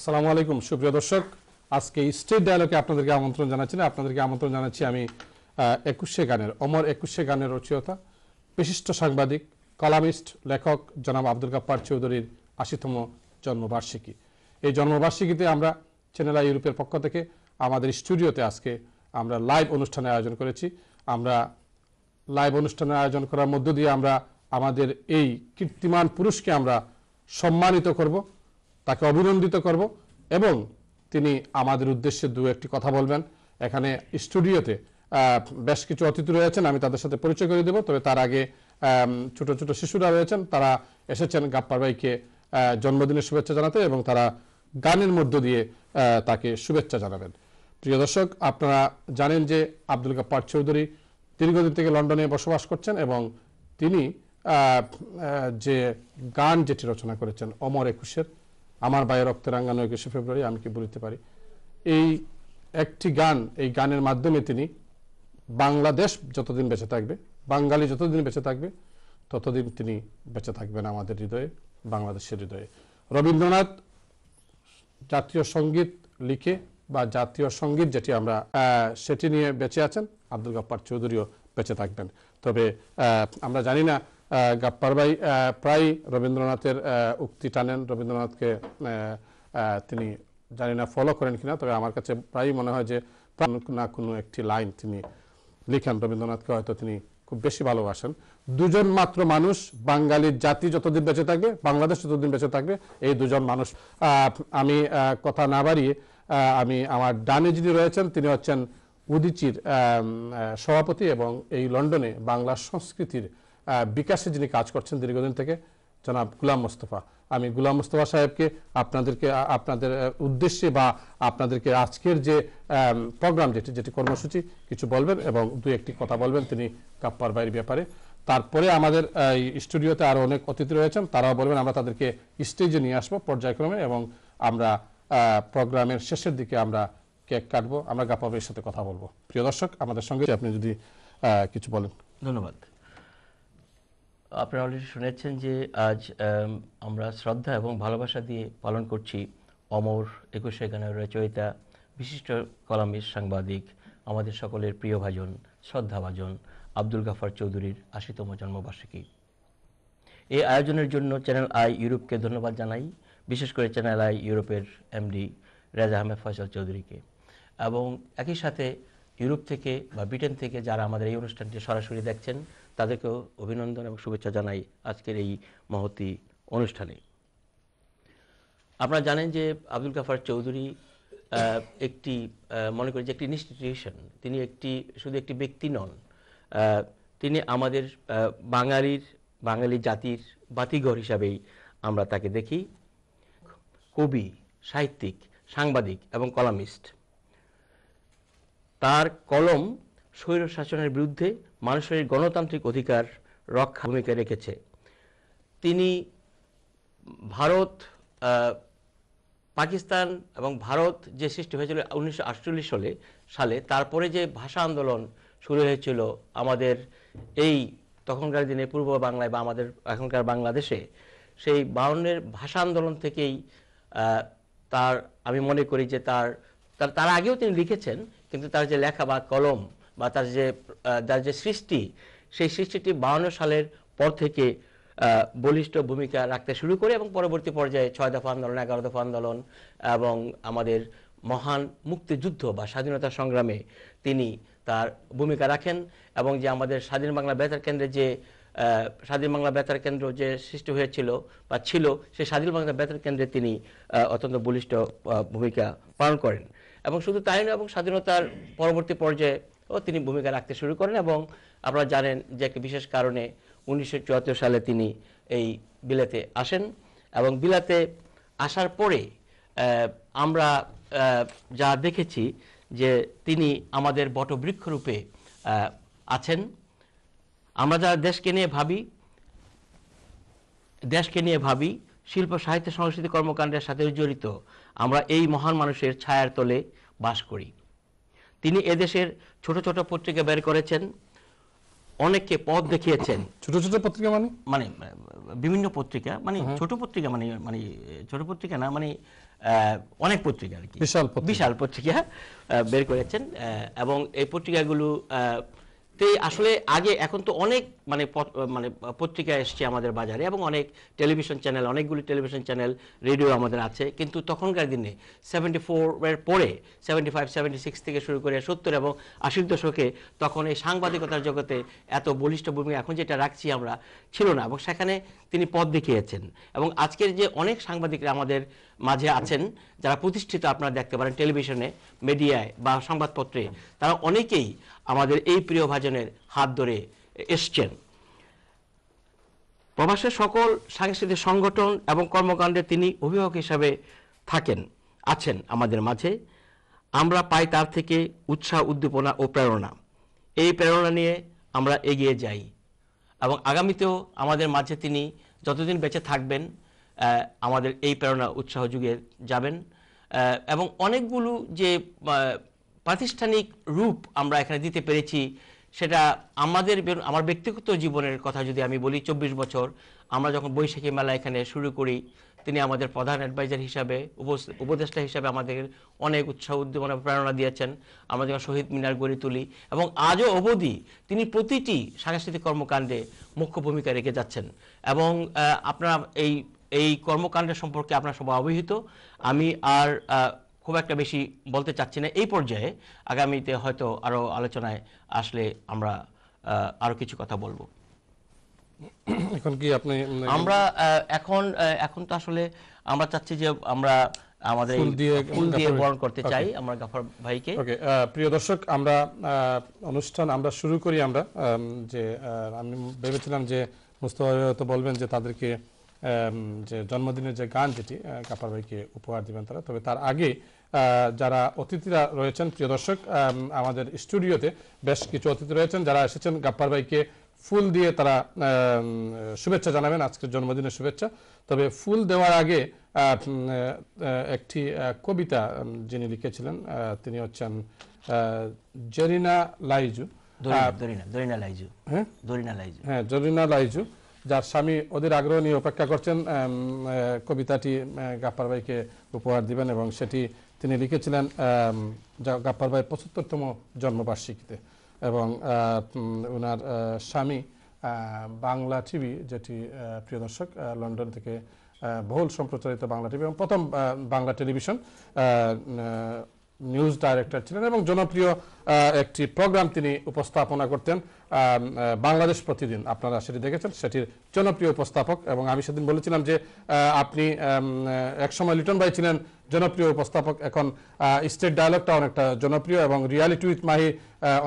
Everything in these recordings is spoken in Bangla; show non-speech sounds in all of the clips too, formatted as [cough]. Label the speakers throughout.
Speaker 1: আসসালামু আলাইকুম সুপ্রিয় দর্শক আজকে স্টেট ডায়ালগে আপনাদেরকে আমন্ত্রণ জানাচ্ছি না আপনাদেরকে আমন্ত্রণ জানাচ্ছি আমি একুশে গানের অমর একুশে গানের রচয়তা বিশিষ্ট সাংবাদিক কলামিস্ট লেখক জনাব আব্দুল গাপ্পার চৌধুরীর আশিতম জন্মবার্ষিকী এই জন্মবার্ষিকীতে আমরা চেনেলা ইউরোপের পক্ষ থেকে আমাদের স্টুডিওতে আজকে আমরা লাইভ অনুষ্ঠানের আয়োজন করেছি আমরা লাইভ অনুষ্ঠানের আয়োজন করার মধ্য দিয়ে আমরা আমাদের এই কীর্তিমান পুরুষকে আমরা সম্মানিত করব তাকে অভিনন্দিত করব এবং তিনি আমাদের উদ্দেশ্যে দু একটি কথা বলবেন এখানে স্টুডিওতে বেশ কিছু অতিথি রয়েছেন আমি তাদের সাথে পরিচয় করে দেব তবে তার আগে ছোট ছোট শিশুরা রয়েছেন তারা এসেছেন গাপ্পার ভাইকে জন্মদিনের শুভেচ্ছা জানাতে এবং তারা গানের মধ্য দিয়ে তাকে শুভেচ্ছা জানাবেন প্রিয় দর্শক আপনারা জানেন যে আব্দুল গাপ্পার চৌধুরী দীর্ঘদিন থেকে লন্ডনে বসবাস করছেন এবং তিনি যে গান যেটি রচনা করেছেন অমর একুশের আমার বায়ু রক্ত রাঙ্গানো একুশে ফেব্রুয়ারি আমি কি বলতে পারি এই একটি গান এই গানের মাধ্যমে তিনি বাংলাদেশ যতদিন বেঁচে থাকবে বাঙালি যতদিন বেঁচে থাকবে ততদিন তিনি বেঁচে থাকবেন আমাদের হৃদয়ে বাংলাদেশের হৃদয়ে রবীন্দ্রনাথ জাতীয় সঙ্গীত লিখে বা জাতীয় সঙ্গীত যেটি আমরা সেটি নিয়ে বেঁচে আছেন আব্দুল গাপ্পার চৌধুরীও বেঁচে থাকবেন তবে আমরা জানি না গাপ্পার ভাই প্রায় রবীন্দ্রনাথের উক্তি টানেন রবীন্দ্রনাথকে তিনি জানি না ফলো করেন কিনা তবে আমার কাছে প্রায়ই মনে হয় যে না কোনো একটি লাইন তিনি লিখেন রবীন্দ্রনাথকে হয়তো তিনি খুব বেশি ভালোবাসেন দুজন মাত্র মানুষ বাঙালির জাতি যতদিন বেঁচে থাকবে বাংলাদেশ যতদিন বেঁচে থাকবে এই দুজন মানুষ আমি কথা না বাড়িয়ে আমি আমার ডানে যিনি রয়েছেন তিনি হচ্ছেন উদিচির সভাপতি এবং এই লন্ডনে বাংলা সংস্কৃতির বিকাশে যিনি কাজ করছেন দীর্ঘদিন থেকে জনাব গুলাম মোস্তফা আমি গুলাম মোস্তফা সাহেবকে আপনাদেরকে আপনাদের উদ্দেশ্যে বা আপনাদেরকে আজকের যে প্রোগ্রাম যেটি যেটি কর্মসূচি কিছু বলবেন এবং দু একটি কথা বলবেন তিনি কাপ্পার বাইর ব্যাপারে তারপরে আমাদের স্টুডিওতে আরও অনেক অতিথি রয়েছেন তারাও বলবেন আমরা তাদেরকে স্টেজে নিয়ে আসবো পর্যায়ক্রমে এবং আমরা প্রোগ্রামের শেষের দিকে আমরা কেক কাটবো আমরা গাপাবের সাথে কথা বলবো প্রিয় দর্শক আমাদের সঙ্গে আপনি যদি কিছু বলেন ধন্যবাদ আপনারা অলরেডি শুনেছেন যে আজ
Speaker 2: আমরা শ্রদ্ধা এবং ভালোবাসা দিয়ে পালন করছি অমর একুশে গানের রচয়িতা বিশিষ্ট কলামিস্ট সাংবাদিক আমাদের সকলের প্রিয় ভাজন শ্রদ্ধাভাজন আব্দুল গাফার চৌধুরীর আশিতম জন্মবার্ষিকী এই আয়োজনের জন্য চ্যানেল আই ইউরোপকে ধন্যবাদ জানাই বিশেষ করে চ্যানেল আই ইউরোপের এমডি রেজা আহমেদ ফয়সাল চৌধুরীকে এবং একই সাথে ইউরোপ থেকে বা ব্রিটেন থেকে যারা আমাদের এই অনুষ্ঠানটি সরাসরি দেখছেন তাদেরকেও অভিনন্দন এবং শুভেচ্ছা জানাই আজকের এই মহতি অনুষ্ঠানে আপনারা জানেন যে আব্দুল গাফার চৌধুরী একটি মনে করি যে একটি ইনস্টিটিউশন তিনি একটি শুধু একটি ব্যক্তি নন তিনি আমাদের বাঙালির বাঙালি জাতির বাতিঘর হিসাবেই আমরা তাকে দেখি কবি সাহিত্যিক সাংবাদিক এবং কলামিস্ট তার কলম স্বৈর শাসনের বিরুদ্ধে মানুষের গণতান্ত্রিক অধিকার রক্ষা ভূমিকা রেখেছে তিনি ভারত পাকিস্তান এবং ভারত যে সৃষ্টি হয়েছিল উনিশশো সালে সালে তারপরে যে ভাষা আন্দোলন শুরু হয়েছিল আমাদের এই তখনকার দিনে পূর্ব বাংলায় বা আমাদের এখনকার বাংলাদেশে সেই বাউন্নের ভাষা আন্দোলন থেকেই তার আমি মনে করি যে তার তার আগেও তিনি লিখেছেন কিন্তু তার যে লেখা বা কলম বা তার যে তার যে সৃষ্টি সেই সৃষ্টিটি বাহান্ন সালের পর থেকে বলিষ্ঠ ভূমিকা রাখতে শুরু করে এবং পরবর্তী পর্যায়ে ছয় দফা আন্দোলন এগারো দফা আন্দোলন এবং আমাদের মহান মুক্তিযুদ্ধ বা স্বাধীনতা সংগ্রামে তিনি তার ভূমিকা রাখেন এবং যে আমাদের স্বাধীন বাংলা বেতার কেন্দ্রে যে স্বাধীন বাংলা বেতার কেন্দ্র যে সৃষ্টি হয়েছিল বা ছিল সেই স্বাধীন বাংলা বেতার কেন্দ্রে তিনি অত্যন্ত বলিষ্ঠ ভূমিকা পালন করেন এবং শুধু তাই নয় এবং স্বাধীনতার পরবর্তী পর্যায়ে ও তিনি ভূমিকা রাখতে শুরু করেন এবং আপনারা জানেন যে একটি বিশেষ কারণে উনিশশো সালে তিনি এই বিলেতে আসেন এবং বিলাতে আসার পরে আমরা যা দেখেছি যে তিনি আমাদের বটবৃক্ষরূপে আছেন আমরা যারা দেশকে নিয়ে ভাবি দেশকে নিয়ে ভাবি শিল্প সাহিত্য সংস্কৃতি কর্মকাণ্ডের সাথে জড়িত আমরা এই মহান মানুষের ছায়ার তলে বাস করি তিনি এদেশের ছোট ছোট পত্রিকা বের করেছেন অনেককে পথ দেখিয়েছেন ছোট ছোট পত্রিকা মানে মানে বিভিন্ন পত্রিকা মানে ছোট পত্রিকা মানে মানে ছোট পত্রিকা না মানে অনেক পত্রিকা আর কি বিশাল বিশাল পত্রিকা বের করেছেন এবং এই পত্রিকাগুলো তো আসলে আগে এখন তো অনেক মানে মানে পত্রিকা এসছে আমাদের বাজারে এবং অনেক টেলিভিশন চ্যানেল অনেকগুলি টেলিভিশন চ্যানেল রেডিও আমাদের আছে কিন্তু তখনকার দিনে সেভেন্টি ফোরের পরে সেভেন্টি ফাইভ সেভেন্টি সিক্স থেকে শুরু করে সত্তর এবং আশির দশকে তখন এই সাংবাদিকতার জগতে এত বলিষ্ঠ ভূমিকা এখন যেটা রাখছি আমরা ছিল না এবং সেখানে তিনি পথ দেখিয়েছেন এবং আজকের যে অনেক সাংবাদিকরা আমাদের মাঝে আছেন যারা প্রতিষ্ঠিত আপনারা দেখতে পারেন টেলিভিশনে মিডিয়ায় বা সংবাদপত্রে তারা অনেকেই আমাদের এই প্রিয় ভাজনের হাত ধরে এসছেন প্রবাসের সকল সাংস্কৃতিক সংগঠন এবং কর্মকাণ্ডে তিনি অভিভাবক হিসাবে থাকেন আছেন আমাদের মাঝে আমরা পাই তার থেকে উৎসাহ উদ্দীপনা ও প্রেরণা এই প্রেরণা নিয়ে আমরা এগিয়ে যাই এবং আগামীতেও আমাদের মাঝে তিনি যতদিন বেঁচে থাকবেন আমাদের এই প্রেরণা উৎসাহ যুগে যাবেন এবং অনেকগুলো যে প্রাতিষ্ঠানিক রূপ আমরা এখানে দিতে পেরেছি সেটা আমাদের আমার ব্যক্তিগত জীবনের কথা যদি আমি বলি চব্বিশ বছর আমরা যখন বৈশাখী মেলা এখানে শুরু করি তিনি আমাদের প্রধান অ্যাডভাইজার হিসাবে উপদেষ্টা হিসাবে আমাদের অনেক উৎসাহ উদ্দীপনা প্রেরণা দিয়েছেন আমরা যখন শহীদ মিনার গড়ে তুলি এবং আজও অবধি তিনি প্রতিটি সাংস্কৃতিক কর্মকাণ্ডে মুখ্য ভূমিকা রেখে যাচ্ছেন এবং আপনারা এই এই কর্মকাণ্ড সম্পর্কে আপনার সবাই অবহিত আমি আর খুব একটা বেশি বলতে চাচ্ছি না এই পর্যায়ে আগামীতে হয়তো আরও আলোচনায় আসলে আমরা আরও কিছু কথা বলবো এখন কি আপনি মানে- আমরা এখন এখন তো আসলে আমরা চাচ্ছি যে আমরা আমাদের ফুল দিয়ে বরণ করতে চাই আমরা গাফর ভাইকে ওকে
Speaker 1: প্রিয় দর্শক আমরা অনুষ্ঠান আমরা শুরু করি আমরা যে আমি ভেবেছিলাম যে মুস্তফা হয়তো বলবেন যে তাদেরকে যে জন্মদিনের যে গান যেটি কাপার ভাইকে উপহার দিবেন তারা তবে তার আগে যারা অতিথিরা রয়েছেন প্রিয় দর্শক আমাদের স্টুডিওতে বেশ কিছু অতিথি রয়েছেন যারা এসেছেন গাপ্পার ভাইকে ফুল দিয়ে তারা শুভেচ্ছা জানাবেন আজকের জন্মদিনের শুভেচ্ছা তবে ফুল দেওয়ার আগে একটি কবিতা যিনি লিখেছিলেন তিনি হচ্ছেন জেরিনা লাইজু দরিনা লাইজু হ্যাঁ দরিনা লাইজু হ্যাঁ জরিনা লাইজু যার স্বামী ওদের আগ্রহ নিয়ে অপেক্ষা করছেন কবিতাটি গাপ্পার ভাইকে উপহার দিবেন এবং সেটি তিনি লিখেছিলেন গাপ্পার ভাইয়ের পঁচাত্তরতম জন্মবার্ষিকীতে এবং ওনার স্বামী বাংলা টিভি যেটি প্রিয় দর্শক লন্ডন থেকে বহুল সম্প্রচারিত বাংলা টিভি এবং প্রথম বাংলা টেলিভিশন নিউজ ডাইরেক্টর ছিলেন এবং জনপ্রিয় একটি প্রোগ্রাম তিনি উপস্থাপনা করতেন বাংলাদেশ প্রতিদিন আপনারা সেটি দেখেছেন সেটির জনপ্রিয় উপস্থাপক এবং আমি সেদিন বলেছিলাম যে আপনি একসময় লিটন ভাই ছিলেন জনপ্রিয় উপস্থাপক এখন স্টেট ডায়ালগটা অনেকটা জনপ্রিয় এবং রিয়ালিটি উইথ মাহি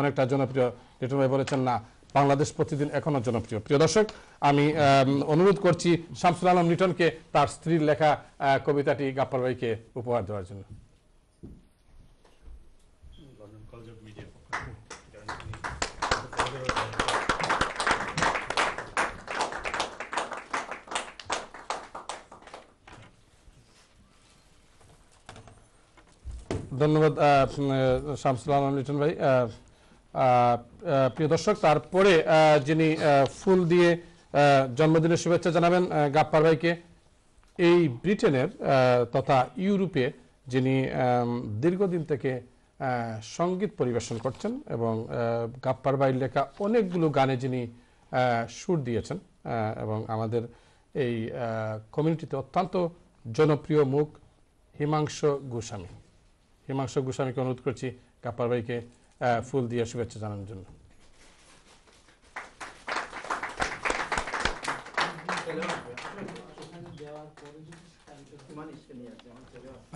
Speaker 1: অনেকটা জনপ্রিয় লিটন ভাই বলেছেন না বাংলাদেশ প্রতিদিন এখনও জনপ্রিয় প্রিয় দর্শক আমি অনুরোধ করছি শামসুল আলম লিটনকে তার স্ত্রীর লেখা কবিতাটি গাপ্পার ভাইকে উপহার দেওয়ার জন্য ধন্যবাদ শামসুল আলম লিটন ভাই প্রিয় দর্শক তারপরে যিনি ফুল দিয়ে জন্মদিনের শুভেচ্ছা জানাবেন গাপ্পার ভাইকে এই ব্রিটেনের তথা ইউরোপে যিনি দীর্ঘদিন থেকে সঙ্গীত পরিবেশন করছেন এবং গাপ্পার ভাইয়ের লেখা অনেকগুলো গানে যিনি সুর দিয়েছেন এবং আমাদের এই কমিউনিটিতে অত্যন্ত জনপ্রিয় মুখ হিমাংশ গোস্বামী হিমাংশ গোস্বামীকে অনুরোধ করছি কাপার ভাইকে ফুল দিয়ে শুভেচ্ছা জানানোর জন্য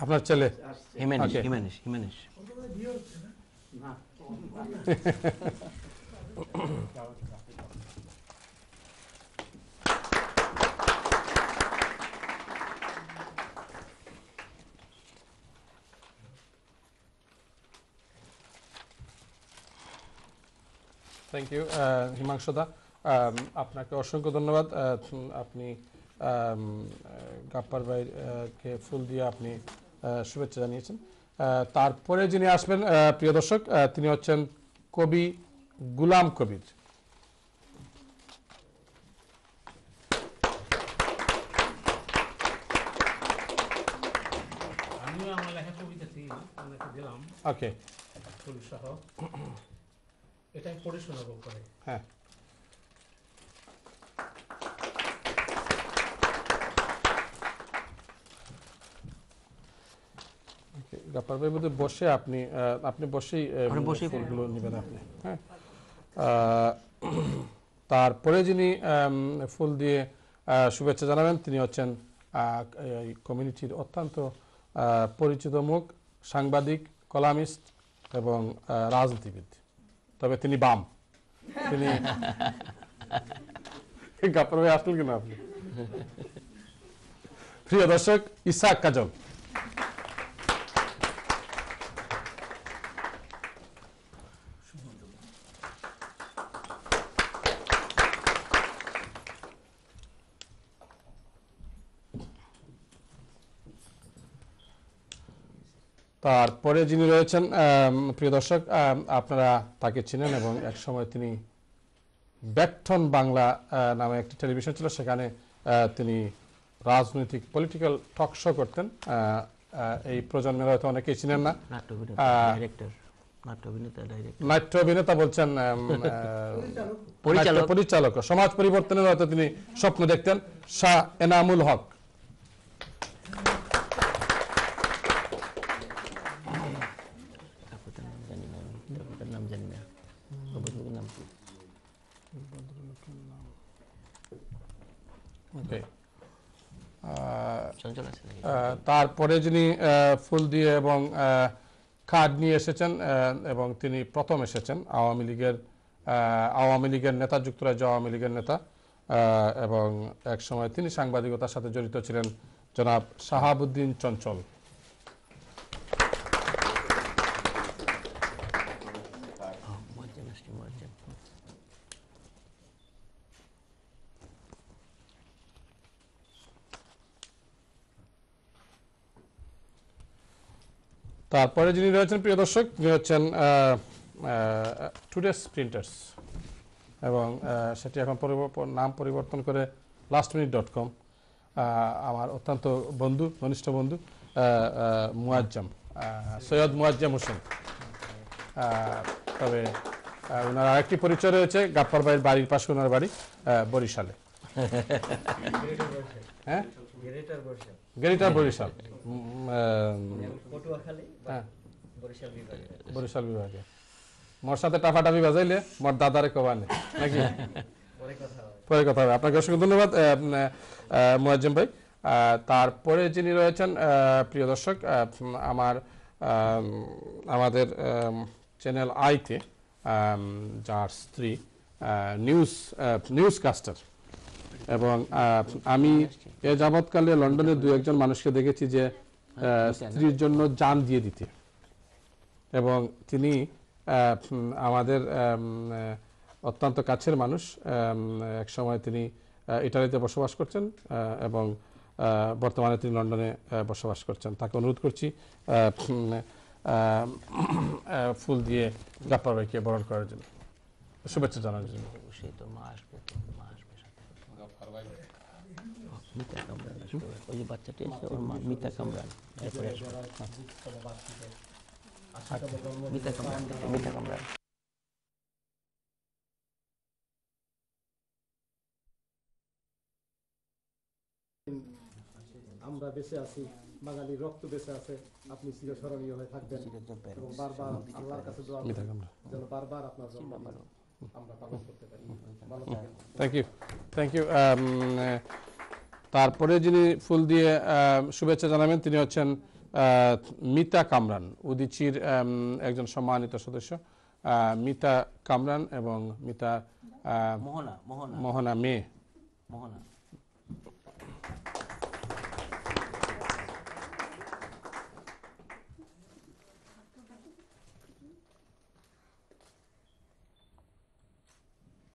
Speaker 1: আপনার ছেলে হিমানিশ [laughs] [laughs] থ্যাংক ইউ uh, দা um, আপনাকে অসংখ্য ধন্যবাদ uh, আপনি um, uh, গাপ্পার ভাইকে ফুল দিয়ে আপনি শুভেচ্ছা জানিয়েছেন তারপরে যিনি আসবেন প্রিয় দর্শক তিনি হচ্ছেন কবি গুলাম কবির ওকে সহ এটা পড়ে শোনাবো পরে হ্যাঁ বসে আপনি আপনি বসেই ফুলগুলো নেবেন আপনি হ্যাঁ তারপরে যিনি ফুল দিয়ে শুভেচ্ছা জানাবেন তিনি হচ্ছেন কমিউনিটির অত্যন্ত পরিচিত মুখ সাংবাদিক কলামিস্ট এবং রাজনীতিবিদ তবে তিনি বাম তিনি গাপ্রবে আসলেন কিনা আপনি প্রিয় দর্শক ইসাক কাজল তারপরে যিনি রয়েছেন প্রিয় দর্শক আপনারা তাকে চিনেন এবং এক সময় তিনি ব্যাকথন বাংলা নামে একটি টেলিভিশন ছিল সেখানে তিনি রাজনৈতিক পলিটিক্যাল টক শো করতেন এই প্রজন্মের হয়তো অনেকেই চিনেন না
Speaker 2: নাট্য
Speaker 1: অভিনেতা বলছেন পরিচালক সমাজ পরিবর্তনের হয়তো তিনি স্বপ্ন দেখতেন শাহ এনামুল হক তারপরে যিনি ফুল দিয়ে এবং কার্ড নিয়ে এসেছেন এবং তিনি প্রথম এসেছেন আওয়ামী লীগের আওয়ামী লীগের নেতা যুক্তরাজ্য আওয়ামী লীগের নেতা এবং এক সময় তিনি সাংবাদিকতার সাথে জড়িত ছিলেন জনাব শাহাবুদ্দিন চঞ্চল তারপরে যিনি রয়েছেন প্রিয় দর্শক যিনি হচ্ছেন টুডেস প্রিন্টার্স এবং সেটি এখন নাম পরিবর্তন করে লাস্ট মিনিট ডট কম আমার অত্যন্ত বন্ধু ঘনিষ্ঠ বন্ধু মুয়াজ্জাম সৈয়দ মুয়াজ্জাম হোসেন তবে ওনার আরেকটি পরিচয় রয়েছে গাপ্পার বাড়ির বাড়ির পাশে ওনার বাড়ি বরিশালে [laughs] হ্যাঁ গেরিটার বরিশাল
Speaker 2: হ্যাঁ। বরিশাল
Speaker 1: বিভাগে মোর সাথে টাফাটাফি বাজাইলে মোর দাদারে কবালে নাকি পরে কথা হবে আপনাকে অসংখ্য ধন্যবাদ মোয়াজ্জম ভাই তারপরে যিনি রয়েছেন প্রিয় দর্শক আমার আমাদের চ্যানেল আইতে যার স্ত্রী নিউজ নিউজ কাস্টার এবং আমি এ যাবৎকালে লন্ডনের দু একজন মানুষকে দেখেছি যে হ্যাঁ, স্ত্রীর জন্য যান দিয়ে দিতে এবং তিনি আমাদের অত্যন্ত কাছের মানুষ এক সময় তিনি ইটালিতে বসবাস করছেন এবং বর্তমানে তিনি লন্ডনে বসবাস করছেন তাকে অনুরোধ করছি ফুল দিয়ে জাফর বাইকে বরণ করার জন্য শুভেচ্ছা জানার জন্য মিতা কামরান
Speaker 2: ওই যে বাচ্চাটি ওর মা মিতা কামরান এরপরে
Speaker 1: মিতা কামরান মিতা কামরান আমরা বেঁচে আছি বাঙালি রক্ত বেঁচে আছে আপনি চিরস্মরণীয় হয়ে থাকবেন এবং বারবার আল্লাহর কাছে যেন বারবার আপনার জন্য আমরা পালন করতে পারি থ্যাংক ইউ থ্যাংক ইউ তারপরে যিনি ফুল দিয়ে শুভেচ্ছা জানাবেন তিনি হচ্ছেন মিতা কামরান উদিচির একজন সম্মানিত সদস্য মিতা কামরান এবং মিতা মোহনা মোহনা মেয়ে
Speaker 2: মোহনা